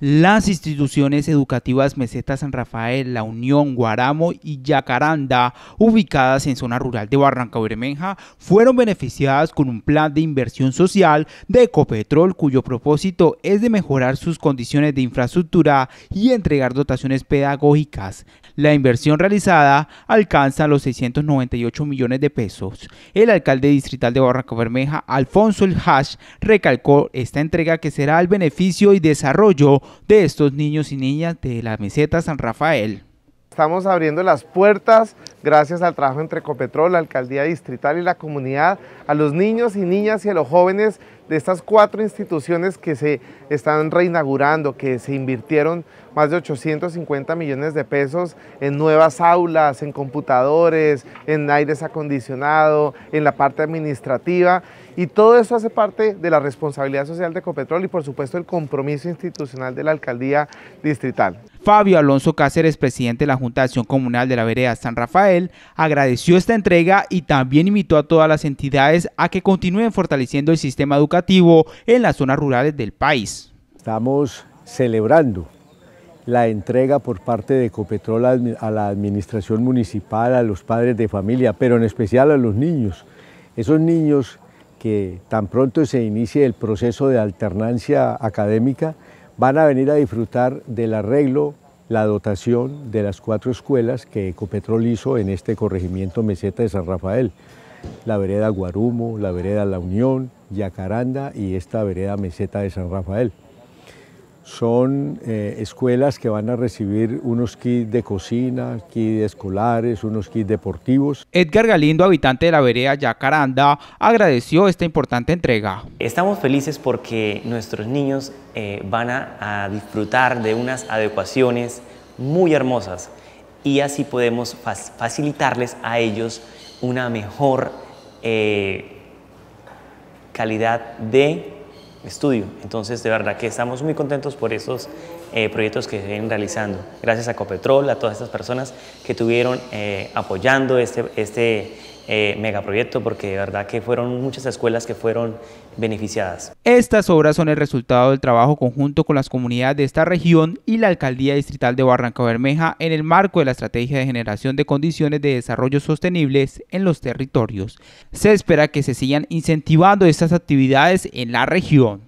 las instituciones educativas Meseta San Rafael, La Unión, Guaramo y Yacaranda, ubicadas en zona rural de Barranca Bermeja, fueron beneficiadas con un plan de inversión social de Ecopetrol cuyo propósito es de mejorar sus condiciones de infraestructura y entregar dotaciones pedagógicas. La inversión realizada alcanza los 698 millones de pesos. El alcalde distrital de Barranca Bermeja, Alfonso El Hash, recalcó esta entrega que será al beneficio y desarrollo de estos niños y niñas de la meseta San Rafael. Estamos abriendo las puertas, gracias al trabajo entre Copetrol, la Alcaldía Distrital y la comunidad, a los niños y niñas y a los jóvenes de estas cuatro instituciones que se están reinaugurando, que se invirtieron más de 850 millones de pesos en nuevas aulas, en computadores, en aires acondicionado, en la parte administrativa y todo eso hace parte de la responsabilidad social de Copetrol y por supuesto el compromiso institucional de la Alcaldía Distrital. Fabio Alonso Cáceres, presidente de la Junta de Acción Comunal de la Vereda San Rafael, agradeció esta entrega y también invitó a todas las entidades a que continúen fortaleciendo el sistema educativo en las zonas rurales del país. Estamos celebrando la entrega por parte de Ecopetrol a la administración municipal, a los padres de familia, pero en especial a los niños. Esos niños que tan pronto se inicie el proceso de alternancia académica, van a venir a disfrutar del arreglo, la dotación de las cuatro escuelas que Ecopetrol hizo en este corregimiento meseta de San Rafael. La vereda Guarumo, la vereda La Unión, Yacaranda y esta vereda meseta de San Rafael son eh, escuelas que van a recibir unos kits de cocina, kits escolares, unos kits deportivos. Edgar Galindo, habitante de la vereda Yacaranda, agradeció esta importante entrega. Estamos felices porque nuestros niños eh, van a, disfrutar de unas adecuaciones muy hermosas y así podemos facilitarles a ellos una mejor eh, calidad de estudio. Entonces, de verdad que estamos muy contentos por esos eh, proyectos que se vienen realizando. Gracias a Copetrol, a todas estas personas que tuvieron eh, apoyando este, este, eh, megaproyecto porque de verdad que fueron muchas escuelas que fueron beneficiadas. Estas obras son el resultado del trabajo conjunto con las comunidades de esta región y la Alcaldía Distrital de Barranca Bermeja en el marco de la Estrategia de Generación de Condiciones de Desarrollo Sostenibles en los territorios. Se espera que se sigan incentivando estas actividades en la región.